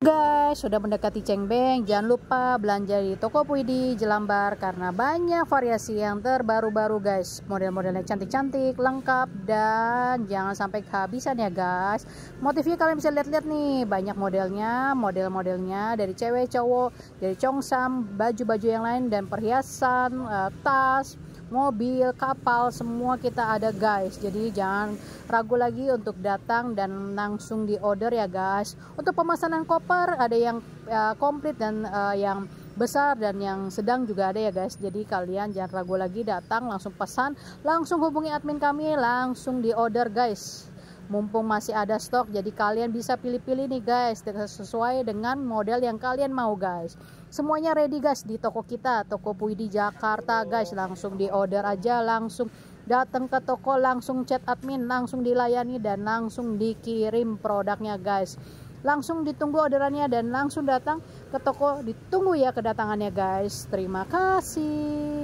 Guys, sudah mendekati beng, jangan lupa belanja di toko Puidi Jelambar karena banyak variasi yang terbaru-baru guys. Model-modelnya cantik-cantik, lengkap dan jangan sampai kehabisan ya guys. Motifnya kalian bisa lihat-lihat nih, banyak modelnya, model-modelnya dari cewek, cowok, dari congsam, baju-baju yang lain dan perhiasan, eh, tas, mobil, kapal, semua kita ada guys. Jadi jangan ragu lagi untuk datang dan langsung di order ya guys. Untuk pemesanan koper ada yang uh, komplit dan uh, yang besar dan yang sedang juga ada ya guys. Jadi kalian jangan ragu lagi datang langsung pesan, langsung hubungi admin kami, langsung di order guys mumpung masih ada stok jadi kalian bisa pilih-pilih nih guys sesuai dengan model yang kalian mau guys semuanya ready guys di toko kita toko Puidi Jakarta guys langsung di order aja langsung datang ke toko langsung chat admin langsung dilayani dan langsung dikirim produknya guys langsung ditunggu orderannya dan langsung datang ke toko ditunggu ya kedatangannya guys terima kasih